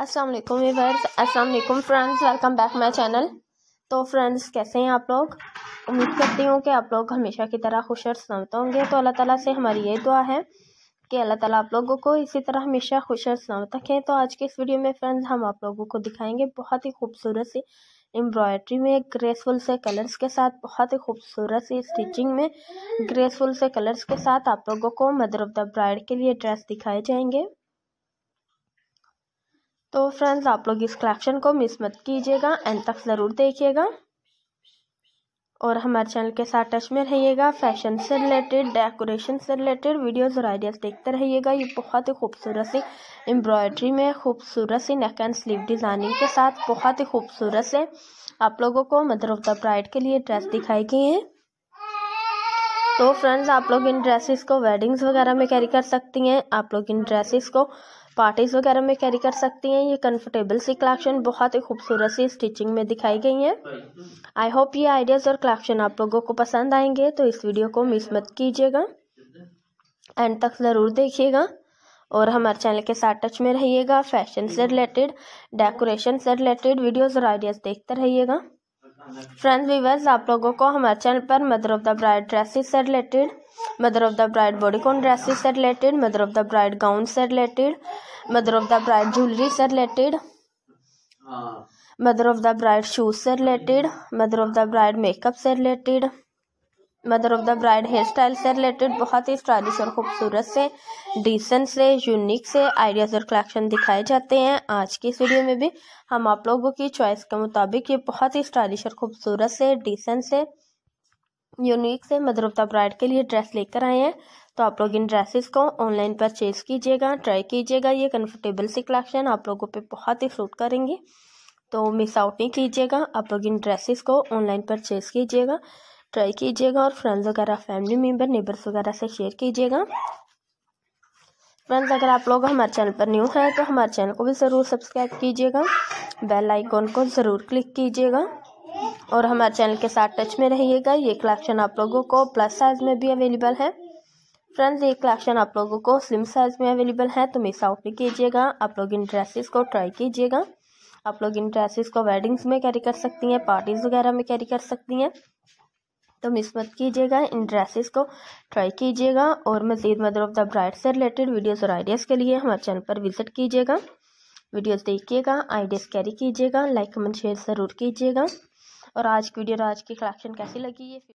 अस्सलाम viewers viewers friends welcome back my channel तो friends कैसे हैं आप लोग उम्मीद करती हूँ कि आप लोग हमेशा की तरह खुश और समत होंगे तो अल्लाह ताला से हमारी ये दुआ है कि अल्लाह ताला आप लोगों को इसी तरह हमेशा खुश और समत रखें तो आज के इस वीडियो में फ्रेंड्स हम आप लोगों को दिखाएंगे बहुत ही खूबसूरत सी एम्ब्रॉयड्री में ग्रेसफुल से कलर्स के साथ बहुत ही खूबसूरत सी स्टिचिंग में ग्रेसफुल से कलर्स के साथ आप लोगों को मदर ऑफ़ द ब्राइड के लिए ड्रेस दिखाए जाएंगे तो फ्रेंड्स आप लोग इस कलेक्शन को मिस मत कीजिएगा एंड तक ज़रूर देखिएगा और हमारे चैनल के साथ टच में रहिएगा फैशन से रिलेटेड डेकोरेशन से रिलेटेड वीडियोस और आइडियाज़ देखते रहिएगा ये बहुत ही खूबसूरत सी एम्ब्रॉयडरी में खूबसूरत सी नेक एंड स्लीव डिज़ाइनिंग के साथ बहुत ही खूबसूरत से आप लोगों को मदर ऑफ द ब्राइड के लिए ड्रेस दिखाई गई हैं तो फ्रेंड्स आप लोग इन ड्रेसेस को वेडिंग्स वगैरह में कैरी कर सकती हैं आप लोग इन ड्रेसेस को पार्टीज़ वगैरह में कैरी कर सकती हैं ये कंफर्टेबल सी कलेक्शन बहुत ही खूबसूरत सी स्टिचिंग में दिखाई गई है आई होप ये आइडियाज़ और कलेक्शन आप लोगों को पसंद आएंगे तो इस वीडियो को मिस मत कीजिएगा एंड तक ज़रूर देखिएगा और हमारे चैनल के साथ टच में रहिएगा फैशन से रिलेटेड डेकोरेशन से रिलेटेड वीडियोज़ और आइडियाज़ देखते रहिएगा फ्रेंड्स व्यूवर्स आप लोगों को हमारे चैनल पर mother of the bride dresses से related mother of the bride bodycon dresses से related mother of the bride gown से related mother of the bride jewellery से related mother of the bride shoes से related mother of the bride makeup से related mother of the bride hair style से related बहुत ही stylish और खूबसूरत से डिसेंट से यूनिक से आइडियाज और कलेक्शन दिखाए जाते हैं आज की इस वीडियो में भी हम आप लोगों की चॉइस के मुताबिक ये बहुत ही स्टाइलिश और खूबसूरत से डिसेंट से यूनिक से मधुरता ब्राइड के लिए ड्रेस लेकर आए हैं तो आप लोग इन ड्रेसेस को ऑनलाइन परचेज कीजिएगा ट्राई कीजिएगा ये कंफर्टेबल सी कलेक्शन आप लोगों पे बहुत ही सूट करेंगे तो मिस आउट नहीं कीजिएगा आप लोग इन ड्रेसेस को ऑनलाइन परचेज कीजिएगा ट्राई कीजिएगा और फ्रेंड्स वगैरह फैमिली मेम्बर नेबर्स वगैरह से शेयर कीजिएगा फ्रेंड्स अगर आप लोग हमारे चैनल पर न्यू हैं तो हमारे चैनल को भी ज़रूर सब्सक्राइब कीजिएगा बेल आइकॉन को ज़रूर क्लिक कीजिएगा और हमारे चैनल के साथ टच में रहिएगा ये कलेक्शन आप लोगों को प्लस साइज़ में भी अवेलेबल है फ्रेंड्स ये कलेक्शन आप लोगों को स्लिम साइज़ में अवेलेबल है तो मिस आउट नहीं कीजिएगा आप लोग इन ड्रेसेस को ट्राई कीजिएगा आप लोग इन ड्रेसेस को वेडिंग्स में कैरी कर सकती हैं पार्टीज़ वगैरह में कैरी कर सकती हैं तो मिस मत कीजिएगा इन ड्रेसेस को ट्राई कीजिएगा और मज़ीद मदर ऑफ़ द ब्राइड से रिलेटेड वीडियोज़ और आइडियाज़ के लिए हमारे चैनल पर विज़िट कीजिएगा वीडियोज़ देखिएगा आइडियाज़ कैरी कीजिएगा लाइक कमेंट शेयर ज़रूर कीजिएगा और आज की वीडियो और आज की कलेक्शन कैसी लगी ये